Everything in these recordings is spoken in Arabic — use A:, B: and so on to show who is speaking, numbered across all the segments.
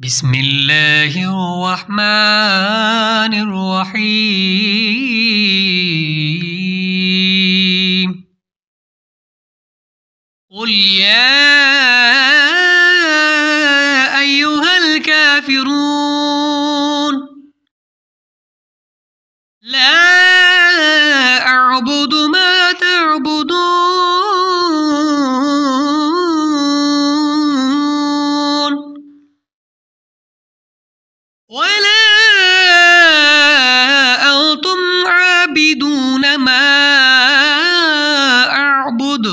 A: بسم الله الرحمن
B: الرحيم قل يا أيها الكافرون لا أعبد ما تعبدون ولا أنتم عابدون ما أعبد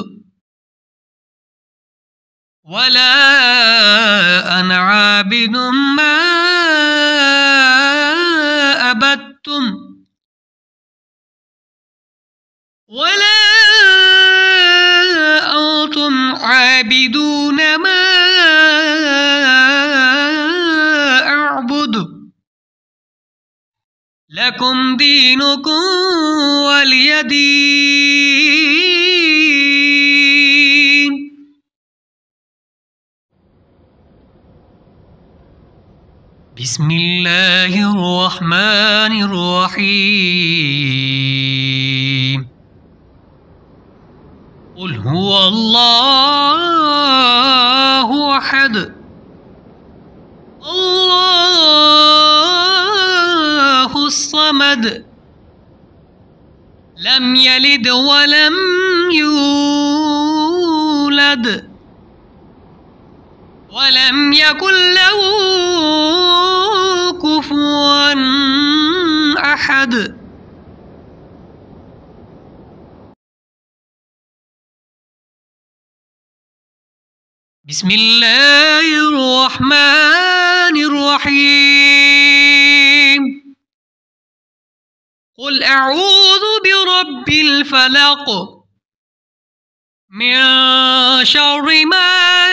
B: ولا أنا عابد ما أبدتم ولا أنتم عابدون ما لكم دينكم
A: ولي دين
B: بسم الله الرحمن الرحيم قل هو الله الصمد لم يلد ولم يولد ولم يكن له
A: كفوا أحد بسم الله الرحمن الرحيم قل أعوذ
B: برب الفلق من شر ما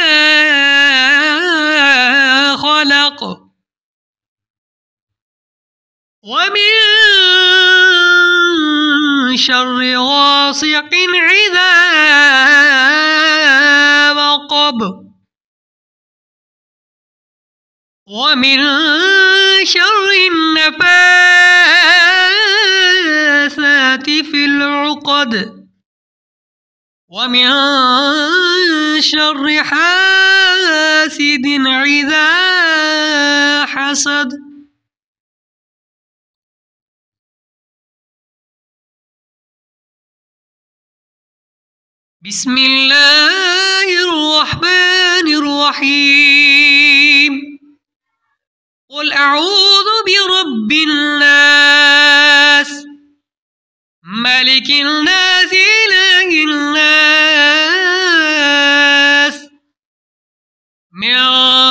B: خلق ومن شر غاصق إذا وقب ومن شر النفاق في العقد ومن
A: شر حاسد إذا حسد بسم الله الرحمن الرحيم
B: قل أعوذ برب الناس ملك الناس إله الناس من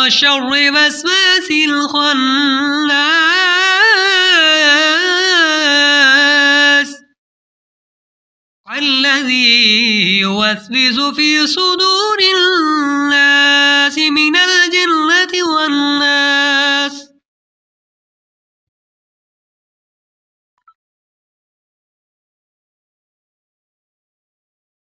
B: شر وسواس الخناس الذي يوسوس في
A: صدور الناس من